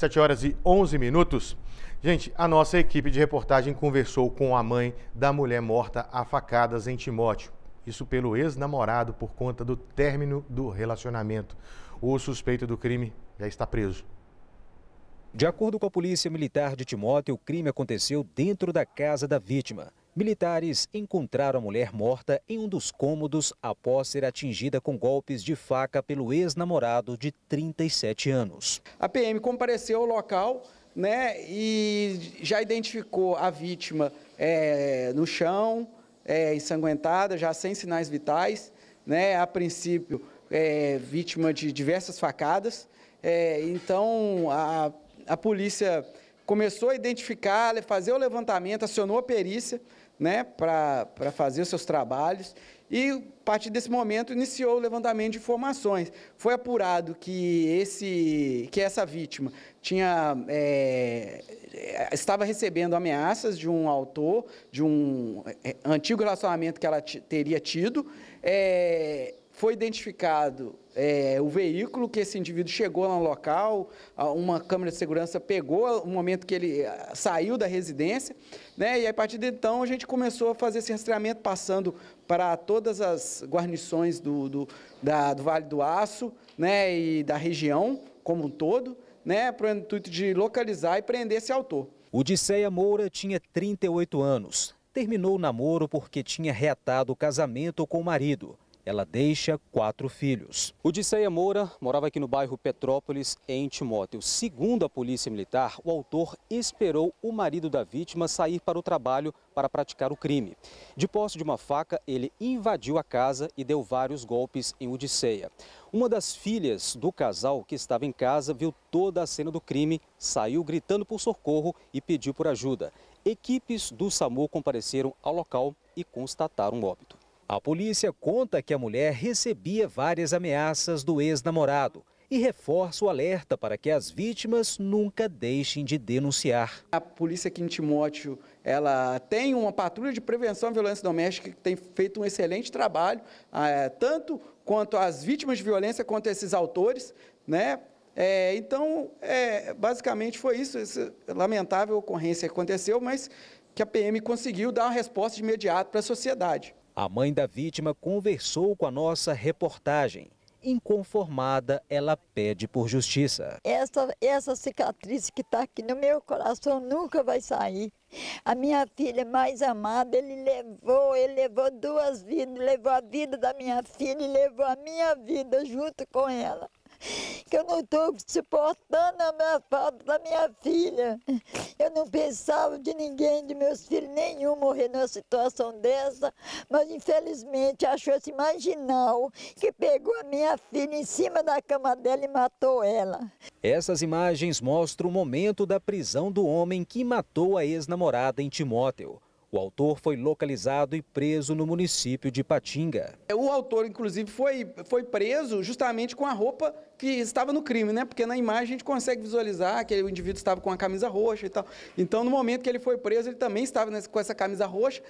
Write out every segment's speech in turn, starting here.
7 horas e 11 minutos. Gente, a nossa equipe de reportagem conversou com a mãe da mulher morta a facadas em Timóteo. Isso pelo ex-namorado por conta do término do relacionamento. O suspeito do crime já está preso. De acordo com a Polícia Militar de Timóteo, o crime aconteceu dentro da casa da vítima. Militares encontraram a mulher morta em um dos cômodos após ser atingida com golpes de faca pelo ex-namorado de 37 anos. A PM compareceu ao local né, e já identificou a vítima é, no chão, é, ensanguentada, já sem sinais vitais, né, a princípio é, vítima de diversas facadas. É, então a, a polícia começou a identificar, fazer o levantamento, acionou a perícia né, para fazer os seus trabalhos. E, a partir desse momento, iniciou o levantamento de informações. Foi apurado que, esse, que essa vítima tinha, é, estava recebendo ameaças de um autor, de um eh, antigo relacionamento que ela teria tido. É, foi identificado é, o veículo que esse indivíduo chegou no local, uma câmera de segurança pegou o momento que ele eh, saiu da residência, né? E a partir de então a gente começou a fazer esse rastreamento passando para todas as guarnições do, do, da, do Vale do Aço, né? E da região como um todo, né? Para o intuito de localizar e prender esse autor. O Odisseia Moura tinha 38 anos. Terminou o namoro porque tinha reatado o casamento com o marido. Ela deixa quatro filhos. O Odisseia Moura morava aqui no bairro Petrópolis, em Timóteo. Segundo a Polícia Militar, o autor esperou o marido da vítima sair para o trabalho para praticar o crime. De posse de uma faca, ele invadiu a casa e deu vários golpes em Odisseia. Uma das filhas do casal que estava em casa viu toda a cena do crime, saiu gritando por socorro e pediu por ajuda. Equipes do SAMU compareceram ao local e constataram o óbito. A polícia conta que a mulher recebia várias ameaças do ex-namorado e reforça o alerta para que as vítimas nunca deixem de denunciar. A polícia aqui em Timóteo, ela tem uma patrulha de prevenção à violência doméstica que tem feito um excelente trabalho, ah, é, tanto quanto as vítimas de violência quanto esses autores, né? É, então, é, basicamente foi isso, essa lamentável ocorrência que aconteceu, mas que a PM conseguiu dar uma resposta imediata para a sociedade. A mãe da vítima conversou com a nossa reportagem. Inconformada, ela pede por justiça. Essa, essa cicatriz que está aqui no meu coração nunca vai sair. A minha filha mais amada, ele levou, ele levou duas vidas, levou a vida da minha filha e levou a minha vida junto com ela que eu não estou suportando a minha falta da minha filha. Eu não pensava de ninguém, de meus filhos, nenhum morrer numa situação dessa, mas infelizmente achou-se marginal que pegou a minha filha em cima da cama dela e matou ela. Essas imagens mostram o momento da prisão do homem que matou a ex-namorada em Timóteo. O autor foi localizado e preso no município de Patinga. É, o autor, inclusive, foi, foi preso justamente com a roupa que estava no crime, né? Porque na imagem a gente consegue visualizar que o indivíduo estava com a camisa roxa e tal. Então, no momento que ele foi preso, ele também estava nessa, com essa camisa roxa,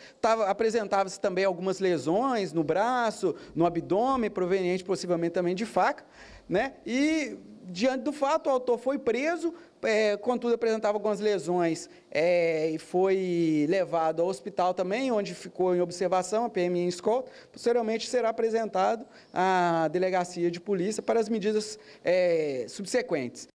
apresentava-se também algumas lesões no braço, no abdômen, proveniente possivelmente também de faca, né? E diante do fato, o autor foi preso, é, contudo apresentava algumas lesões é, e foi levado ao hospital também, onde ficou em observação, a PM em escolta. Posteriormente será apresentado à delegacia de polícia para as medidas é, subsequentes.